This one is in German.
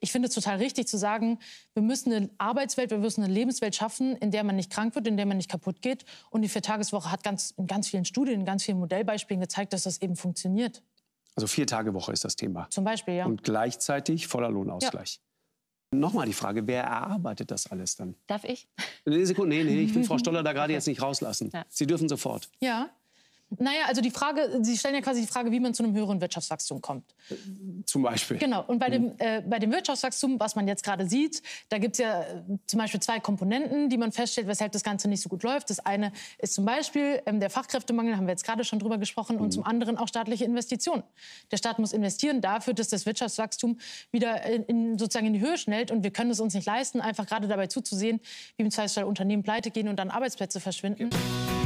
Ich finde es total richtig zu sagen, wir müssen eine Arbeitswelt, wir müssen eine Lebenswelt schaffen, in der man nicht krank wird, in der man nicht kaputt geht. Und die Viertageswoche hat ganz, in ganz vielen Studien, in ganz vielen Modellbeispielen gezeigt, dass das eben funktioniert. Also Vier-Tage-Woche ist das Thema. Zum Beispiel, ja. Und gleichzeitig voller Lohnausgleich. Ja. Nochmal die Frage, wer erarbeitet das alles dann? Darf ich? Nee, Sekunde, nee, nee, ich will Frau Stoller da gerade okay. jetzt nicht rauslassen. Ja. Sie dürfen sofort. Ja, naja, also die Frage, Sie stellen ja quasi die Frage, wie man zu einem höheren Wirtschaftswachstum kommt. Zum Beispiel. Genau. Und bei, dem, mhm. äh, bei dem Wirtschaftswachstum, was man jetzt gerade sieht, da gibt es ja äh, zum Beispiel zwei Komponenten, die man feststellt, weshalb das Ganze nicht so gut läuft. Das eine ist zum Beispiel ähm, der Fachkräftemangel, haben wir jetzt gerade schon drüber gesprochen, mhm. und zum anderen auch staatliche Investitionen. Der Staat muss investieren dafür, dass das Wirtschaftswachstum wieder in, in, sozusagen in die Höhe schnellt. Und wir können es uns nicht leisten, einfach gerade dabei zuzusehen, wie im Zweifelsfall Unternehmen pleite gehen und dann Arbeitsplätze verschwinden. Ja. Genau.